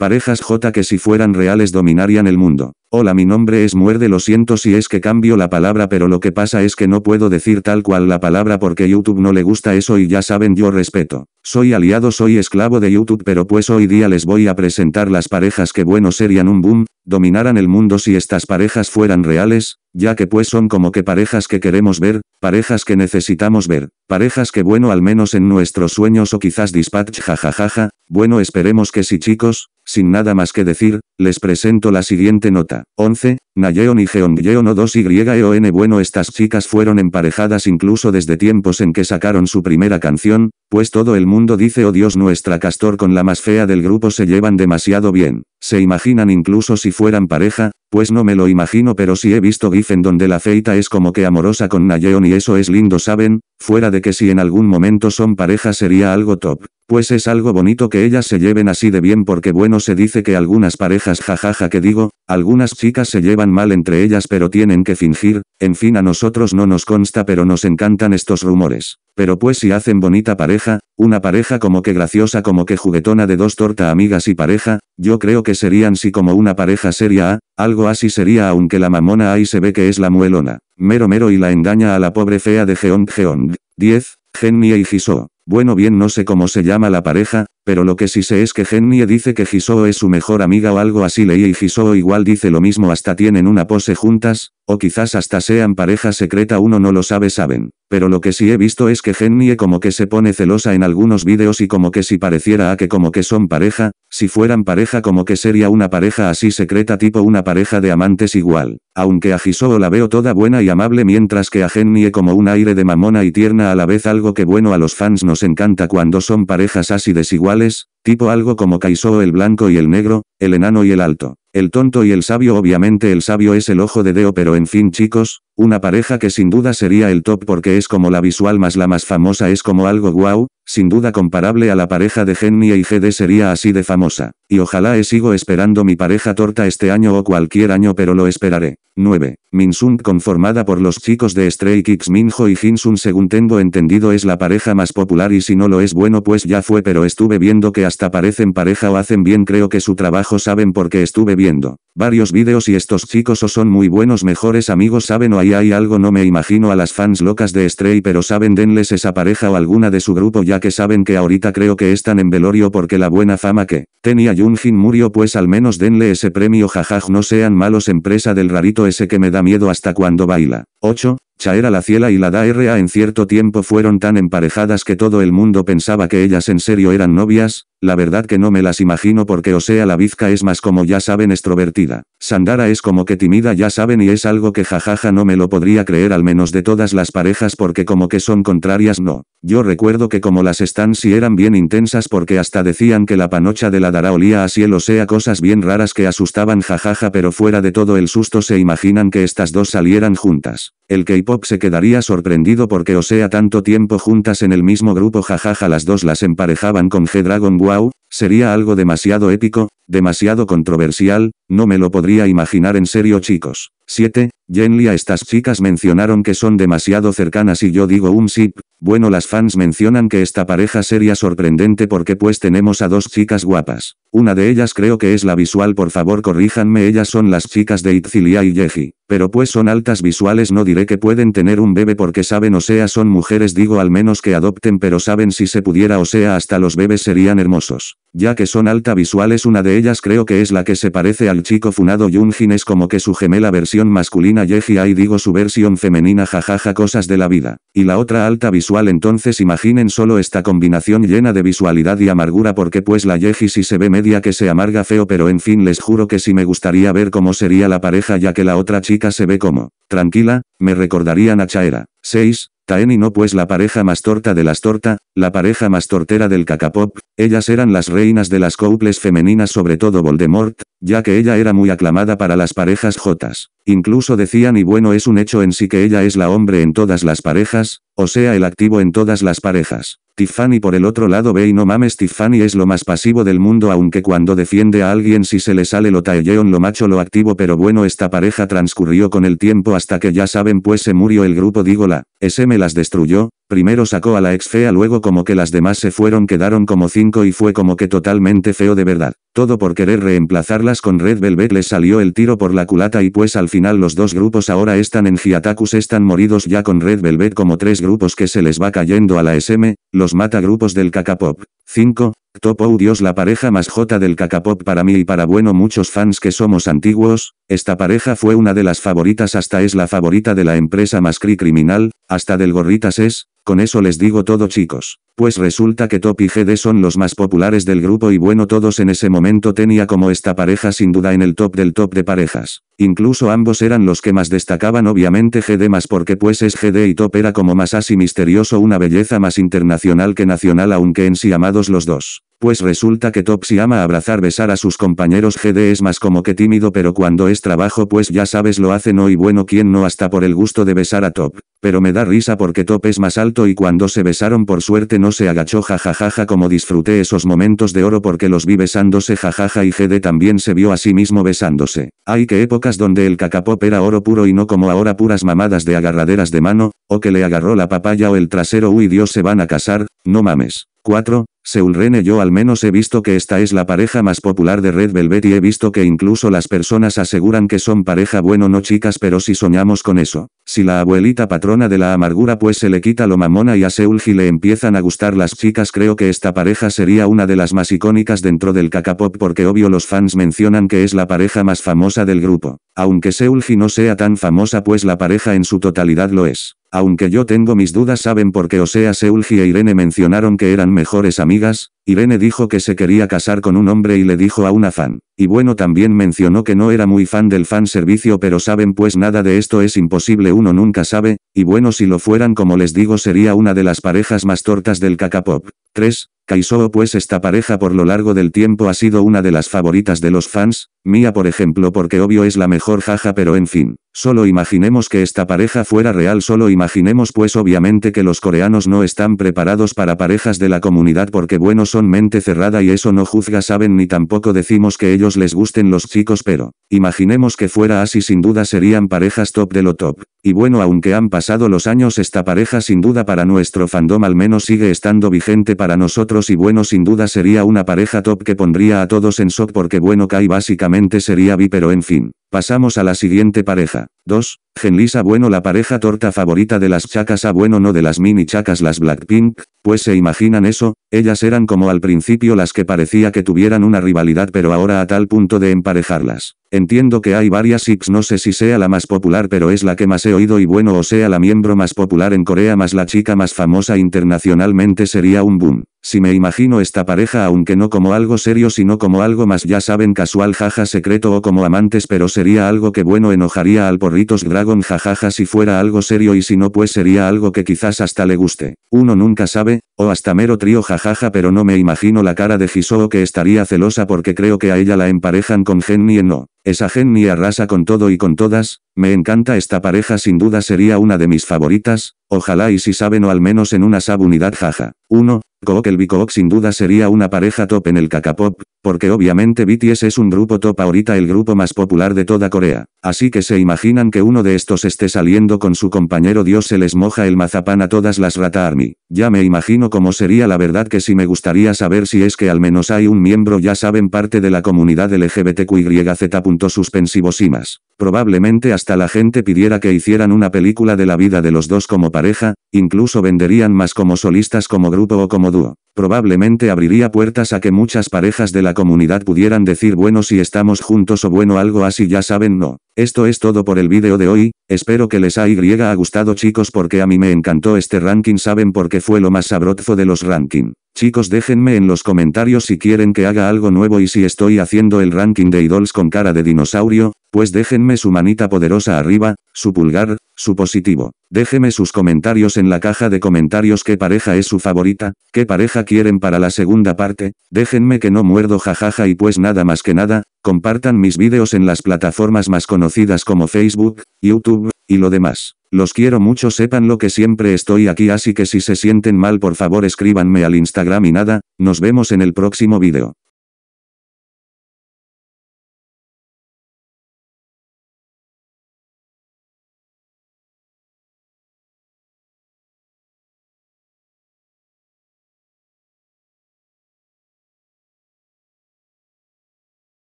Parejas J que si fueran reales dominarían el mundo. Hola mi nombre es Muerde lo siento si es que cambio la palabra pero lo que pasa es que no puedo decir tal cual la palabra porque YouTube no le gusta eso y ya saben yo respeto. Soy aliado soy esclavo de YouTube pero pues hoy día les voy a presentar las parejas que bueno serían un boom, dominaran el mundo si estas parejas fueran reales, ya que pues son como que parejas que queremos ver, parejas que necesitamos ver, parejas que bueno al menos en nuestros sueños o quizás dispatch jajajaja, bueno esperemos que sí chicos, sin nada más que decir, les presento la siguiente nota. 11. Nayeon y Geongyeon o 2 y Bueno estas chicas fueron emparejadas incluso desde tiempos en que sacaron su primera canción, pues todo el mundo dice oh Dios nuestra castor con la más fea del grupo se llevan demasiado bien, se imaginan incluso si fueran pareja, pues no me lo imagino pero si sí he visto gif en donde la feita es como que amorosa con Nayeon y eso es lindo saben, fuera de que si en algún momento son pareja sería algo top. Pues es algo bonito que ellas se lleven así de bien porque bueno se dice que algunas parejas jajaja ja, que digo, algunas chicas se llevan mal entre ellas pero tienen que fingir, en fin a nosotros no nos consta pero nos encantan estos rumores. Pero pues si hacen bonita pareja, una pareja como que graciosa como que juguetona de dos torta amigas y pareja, yo creo que serían si como una pareja seria a, algo así sería aunque la mamona ahí se ve que es la muelona, mero mero y la engaña a la pobre fea de Jeong Jeong. 10, Genie y Gisó. Bueno bien no sé cómo se llama la pareja, pero lo que sí sé es que Genie dice que Hisoo es su mejor amiga o algo así leí y Hisoo igual dice lo mismo hasta tienen una pose juntas, o quizás hasta sean pareja secreta uno no lo sabe saben. Pero lo que sí he visto es que Gennie como que se pone celosa en algunos vídeos y como que si pareciera a que como que son pareja, si fueran pareja como que sería una pareja así secreta tipo una pareja de amantes igual. Aunque a Hisoo la veo toda buena y amable mientras que a Gennie como un aire de mamona y tierna a la vez algo que bueno a los fans nos encanta cuando son parejas así desiguales, tipo algo como Kaisoo el blanco y el negro, el enano y el alto. El tonto y el sabio obviamente el sabio es el ojo de Deo pero en fin chicos, una pareja que sin duda sería el top porque es como la visual más la más famosa es como algo guau, sin duda comparable a la pareja de Genny y GD sería así de famosa, y ojalá sigo esperando mi pareja torta este año o cualquier año pero lo esperaré. 9. Minsun conformada por los chicos de Stray Kicks Minho y sun según tengo entendido es la pareja más popular y si no lo es bueno pues ya fue pero estuve viendo que hasta parecen pareja o hacen bien creo que su trabajo saben porque estuve viendo. Varios vídeos y estos chicos o son muy buenos mejores amigos saben o ahí hay algo no me imagino a las fans locas de Stray pero saben denles esa pareja o alguna de su grupo ya que saben que ahorita creo que están en velorio porque la buena fama que tenía Junjin murió pues al menos denle ese premio jajaj no sean malos empresa del rarito ese que me da miedo hasta cuando baila. 8. Chaera la Ciela y la RA en cierto tiempo fueron tan emparejadas que todo el mundo pensaba que ellas en serio eran novias, la verdad que no me las imagino porque o sea la bizca es más como ya saben extrovertida. Sandara es como que tímida ya saben y es algo que jajaja no me lo podría creer al menos de todas las parejas porque como que son contrarias no. Yo recuerdo que como las están si eran bien intensas porque hasta decían que la panocha de la Dara olía a cielo o sea cosas bien raras que asustaban jajaja pero fuera de todo el susto se imaginan que estas dos salieran juntas. El K-pop se quedaría sorprendido porque o sea tanto tiempo juntas en el mismo grupo jajaja las dos las emparejaban con G-Dragon wow, sería algo demasiado épico, demasiado controversial, no me lo podría imaginar en serio chicos. 7. Jenlia a estas chicas mencionaron que son demasiado cercanas y yo digo un um, sip, Bueno las fans mencionan que esta pareja sería sorprendente porque pues tenemos a dos chicas guapas. Una de ellas creo que es la visual por favor corríjanme ellas son las chicas de Itzilia y Yeji. Pero pues son altas visuales no diré que pueden tener un bebé porque saben o sea son mujeres digo al menos que adopten pero saben si se pudiera o sea hasta los bebés serían hermosos. Ya que son alta visuales una de ellas creo que es la que se parece al chico funado Yunjin es como que su gemela versión masculina Yeji ahí digo su versión femenina jajaja cosas de la vida. Y la otra alta visual entonces imaginen solo esta combinación llena de visualidad y amargura porque pues la Yeji si se ve media que se amarga feo pero en fin les juro que si me gustaría ver cómo sería la pareja ya que la otra chica se ve como tranquila, me recordarían a Chaera. 6, y no pues la pareja más torta de las torta, la pareja más tortera del cacapop, ellas eran las reinas de las couples femeninas sobre todo Voldemort, ya que ella era muy aclamada para las parejas jotas. Incluso decían y bueno es un hecho en sí que ella es la hombre en todas las parejas, o sea el activo en todas las parejas. Tiffany por el otro lado ve y no mames Tiffany es lo más pasivo del mundo aunque cuando defiende a alguien si se le sale lo taelleon lo macho lo activo pero bueno esta pareja transcurrió con el tiempo hasta que ya saben pues se murió el grupo digo la me las destruyó, Primero sacó a la ex fea luego como que las demás se fueron quedaron como cinco y fue como que totalmente feo de verdad. Todo por querer reemplazarlas con Red Velvet le salió el tiro por la culata y pues al final los dos grupos ahora están en fiatacus están moridos ya con Red Velvet como tres grupos que se les va cayendo a la SM, los mata grupos del Kakapop. 5, Top Dios la pareja más J del Cacapop para mí y para bueno muchos fans que somos antiguos, esta pareja fue una de las favoritas hasta es la favorita de la empresa más cri criminal, hasta del gorritas es, con eso les digo todo chicos. Pues resulta que Top y GD son los más populares del grupo y bueno todos en ese momento tenía como esta pareja sin duda en el top del top de parejas. Incluso ambos eran los que más destacaban obviamente GD más porque pues es GD y Top era como más así misterioso una belleza más internacional que nacional aunque en sí amados los dos. Pues resulta que Top si ama abrazar besar a sus compañeros GD es más como que tímido pero cuando es trabajo pues ya sabes lo hace no y bueno quien no hasta por el gusto de besar a Top. Pero me da risa porque Top es más alto y cuando se besaron por suerte no se agachó jajajaja como disfruté esos momentos de oro porque los vi besándose jajaja y GD también se vio a sí mismo besándose. Hay que épocas donde el cacapop era oro puro y no como ahora puras mamadas de agarraderas de mano, o que le agarró la papaya o el trasero uy Dios se van a casar, no mames. 4. Seul Rene yo al menos he visto que esta es la pareja más popular de Red Velvet y he visto que incluso las personas aseguran que son pareja bueno no chicas pero si soñamos con eso. Si la abuelita patrona de la amargura pues se le quita lo mamona y a Seulgi le empiezan a gustar las chicas creo que esta pareja sería una de las más icónicas dentro del cacapop, porque obvio los fans mencionan que es la pareja más famosa del grupo. Aunque Seulgi no sea tan famosa pues la pareja en su totalidad lo es. Aunque yo tengo mis dudas saben por qué o sea Seulgi e Irene mencionaron que eran mejores amigas, Irene dijo que se quería casar con un hombre y le dijo a una fan. Y bueno también mencionó que no era muy fan del fan servicio pero saben pues nada de esto es imposible uno nunca sabe, y bueno si lo fueran como les digo sería una de las parejas más tortas del K-pop. 3. Kaisoo pues esta pareja por lo largo del tiempo ha sido una de las favoritas de los fans, Mía por ejemplo porque obvio es la mejor jaja pero en fin, solo imaginemos que esta pareja fuera real solo imaginemos pues obviamente que los coreanos no están preparados para parejas de la comunidad porque bueno son mente cerrada y eso no juzga saben ni tampoco decimos que ellos les gusten los chicos pero, imaginemos que fuera así sin duda serían parejas top de lo top, y bueno aunque han pasado los años esta pareja sin duda para nuestro fandom al menos sigue estando vigente para nosotros y bueno sin duda sería una pareja top que pondría a todos en shock porque bueno Kai básicamente sería vi pero en fin. Pasamos a la siguiente pareja. 2. Genlisa Bueno La pareja torta favorita de las chacas A ah, Bueno no de las mini chacas las Blackpink, pues se imaginan eso, ellas eran como al principio las que parecía que tuvieran una rivalidad pero ahora a tal punto de emparejarlas. Entiendo que hay varias X no sé si sea la más popular pero es la que más he oído y bueno o sea la miembro más popular en Corea más la chica más famosa internacionalmente sería un boom. Si me imagino esta pareja aunque no como algo serio sino como algo más ya saben casual jaja secreto o como amantes pero sería algo que bueno enojaría al porritos dragon jajaja si fuera algo serio y si no pues sería algo que quizás hasta le guste. Uno nunca sabe, o hasta mero trío jajaja pero no me imagino la cara de Jisoo que estaría celosa porque creo que a ella la emparejan con Gen y en no. Esa genia arrasa con todo y con todas, me encanta esta pareja sin duda sería una de mis favoritas, ojalá y si saben o al menos en una subunidad jaja. 1. Cook el sin duda sería una pareja top en el Kakapop, porque obviamente BTS es un grupo top ahorita el grupo más popular de toda Corea, así que se imaginan que uno de estos esté saliendo con su compañero Dios se les moja el mazapán a todas las Rata Army, ya me imagino cómo sería la verdad que si me gustaría saber si es que al menos hay un miembro ya saben parte de la comunidad LGBTQYZ. Suspensivos y más. Probablemente hasta la gente pidiera que hicieran una película de la vida de los dos como pareja, incluso venderían más como solistas como grupo o como dúo. Probablemente abriría puertas a que muchas parejas de la la comunidad pudieran decir bueno si estamos juntos o bueno algo así ya saben no. Esto es todo por el vídeo de hoy, espero que les haya gustado chicos porque a mí me encantó este ranking saben porque fue lo más sabroso de los ranking. Chicos déjenme en los comentarios si quieren que haga algo nuevo y si estoy haciendo el ranking de idols con cara de dinosaurio, pues déjenme su manita poderosa arriba, su pulgar, su positivo. Déjenme sus comentarios en la caja de comentarios qué pareja es su favorita, qué pareja quieren para la segunda parte, déjenme que no muerdo jajaja y pues nada más que nada, compartan mis vídeos en las plataformas más conocidas como Facebook, YouTube, y lo demás. Los quiero mucho sepan lo que siempre estoy aquí así que si se sienten mal por favor escríbanme al Instagram y nada, nos vemos en el próximo vídeo.